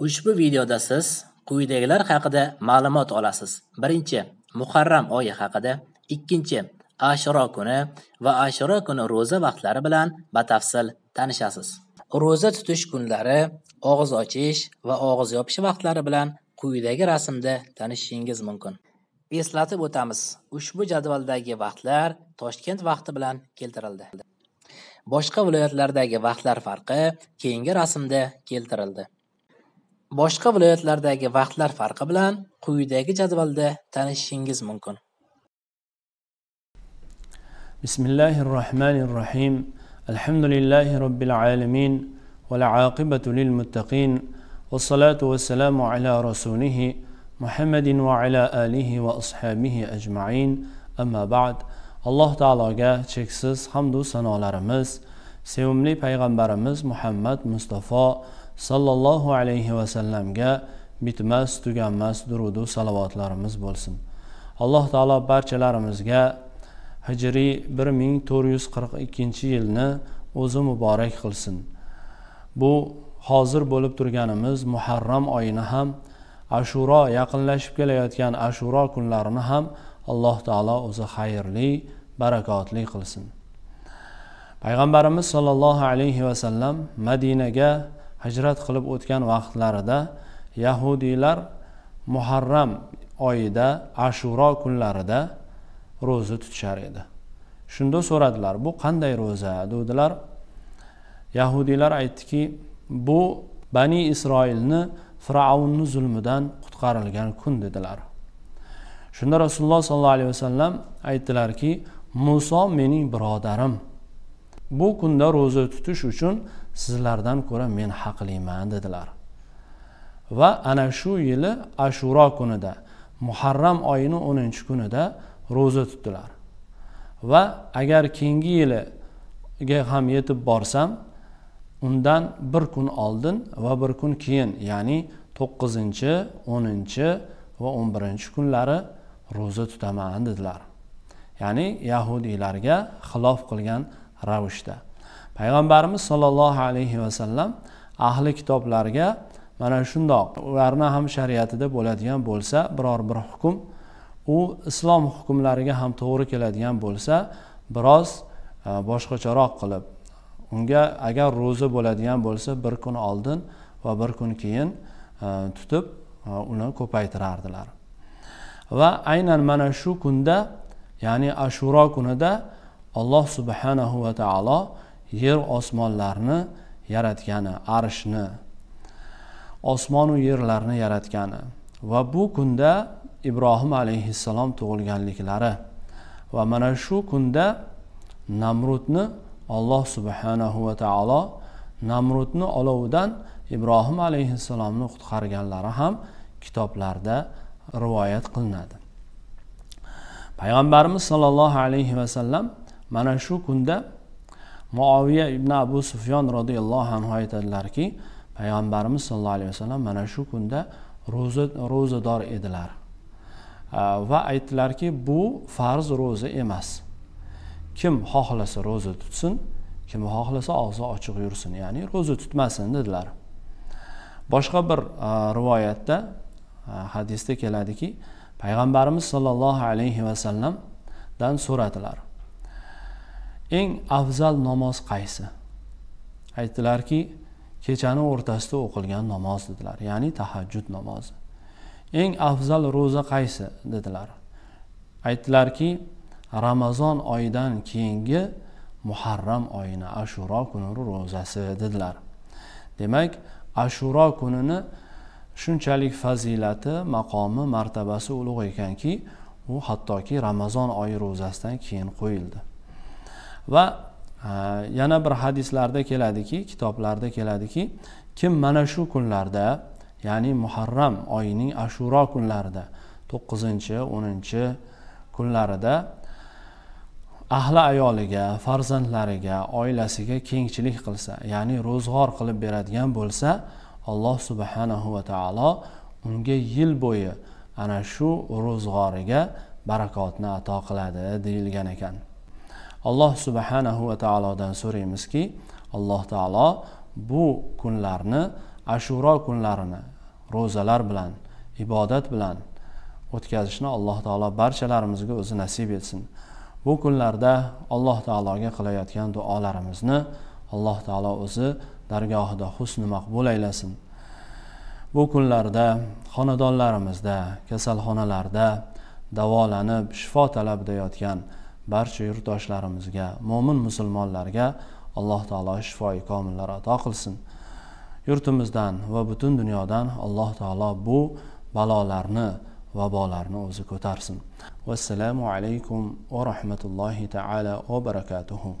ushbu videoda siz quyidagilar haqida ma'lumot olasiz birinchi muharram oyi haqida ikkinchi ashro kuni va ashro kuni ro'za vaqtlari bilan batafsil tanishasiz ro'za tutish kunlari og'iz ochish va og'iz yopish vaqtlari bilan quyidagi rasmda tanishishingiz mumkin eslatib o'tamiz ushbu jadvaldagi vaqtlar toshkent vaqti bilan keltirildi boshqa viloyatlardagi vaqtlar farqi keyingi rasmda keltirildi Boshqa viloyatlardagi vaqtlar farqi bilan quyidagi jadvalda tanishishingiz mumkin. Bismillahir rohmanir rohim Alhamdulillahi robbil alamin va al lil muttaqin. Wassalatu wassalamu ala rasulih Muhammadin va ala alihi va ashabihi ajma'in. Amma ba'd. Alloh taologa cheksiz hamd va sanolarimiz, sevimli payg'ambarimiz Muhammad mustafo sollallohu alayhi vasallamga bitmas tuganmas durudu salovatlarimiz bo'lsin alloh taolo barchalarimizga hijriy bir ming to'rt yuz qirq ikkinchi yilni o'zi muborak qilsin bu hozir bo'lib turganimiz muharram oyini ham ashuro yaqinlashib kelayotgan ashuro kunlarini ham alloh taolo o'zi xayrli barakotli qilsin payg'ambarimiz sollallohu alayhi vasallam madinaga hijrat qilib o'tgan vaqtlarida yahudiylar muharram oyida ashuro kunlarida ro'za tutishar edi shunda so'radilar bu qanday ro'za dedilar yahudiylar aytdiki bu bani isroilni fir'avnni zulmidan qutqarilgan kun dedilar shunda rasululloh sollallohu alayhi vasallam aytdilarki muso mening birodarim bu kunda ro'za tutish uchun sizlardan ko'ra men haqliman dedilar va ana shu yili ashuro kunida muharram oyini o'ninchi kunida ro'za tutdilar va agar keyingi yiliga ham yetib borsam undan bir kun oldin va bir kun keyin ya'ni to'qqizinchi o'ninchi va o'n birinchi kunlari ro'za tutaman dedilar ya'ni yahudiylarga xilof qilgan ravishda payg'ambarimiz sollallohu alayhi vasallam ahli kitoblarga mana shundoq ularni ham shariatida bo'ladigan bo'lsa biror bir hukm u islom hukmlariga ham to'g'ri keladigan bo'lsa biroz e, boshqacharoq qilib unga agar ro'za bo'ladigan bo'lsa bir kun oldin va bir kun keyin e, tutib e, uni ko'paytirardilar va aynan mana shu kunda ya'ni ashuro kunida alloh subhanahu va taolo yer osmonlarni yaratgani arshni osmonu yerlarni yaratgani va bu kunda ibrohim alayhissalom tug'ilganliklari va mana shu kunda namrudni alloh subhanahu va taolo namrudni olovidan ibrohim alayhissalomni qutqarganlari ham kitoblarda rivoyat qilinadi payg'ambarimiz sollallohu alayhi vasallam mana shu kunda muoviya ibn abu sufyon roziyallohu anhu aytadilarki payg'ambarimiz sollallohu alayhi vasallam mana shu kunda ro'za ro'zador edilar va aytdilarki bu farz ro'za emas kim xohlasa ro'za tutsin kim xohlasa og'zi ochiq yursin ya'ni ro'za tutmasin dedilar boshqa bir rivoyatda hadisda keladiki payg'ambarimiz sollallohu alayhi vasallamdan so'radilar eng afzal namoz qaysi aytdilarki kechani o'rtasida o'qilgan namoz dedilar ya'ni tahajjud namozi eng afzal ro'za qaysi dedilar aytdilarki ramazon oyidan keyingi muharram oyini ashuro kuni ro'zasi dedilar demak ashuro kunini shunchalik fazilati maqomi martabasi ulug' ekanki u hattoki ramazon oyi ro'zasidan keyin qo'yildi va e, yana bir hadislarda keladiki kitoblarda keladiki kim mana shu kunlarda ya'ni muharram oyining ashuro kunlarida to'qqizinchi o'ninchi kunlarida ahli ayoliga farzandlariga oilasiga kengchilik qilsa ya'ni ro'zg'or qilib beradigan bo'lsa alloh subhanahu va taolo unga yil bo'yi ana shu ro'zg'origa barakotni ato qiladi deyilgan ekan alloh subhanahu va taolodan so'raymizki alloh taolo bu kunlarni ashuro kunlarini ro'zalar bilan ibodat bilan o'tkazishni alloh taolo barchalarimizga o'zi nasib etsin bu kunlarda alloh taologa qilayotgan duolarimizni alloh taolo o'zi dargohida husni maqbul aylasin bu kunlarda xonadonlarimizda kasalxonalarda davolanib shifo talab yotgan barcha yurtdoshlarimizga mo'min musulmonlarga alloh taolo shifoi komillar ato qilsin yurtimizdan va butun dunyodan alloh taolo bu balolarni vabolarni o'zi ko'tarsin vassalomu alaykum va rahmatullohi taala va barakatuhu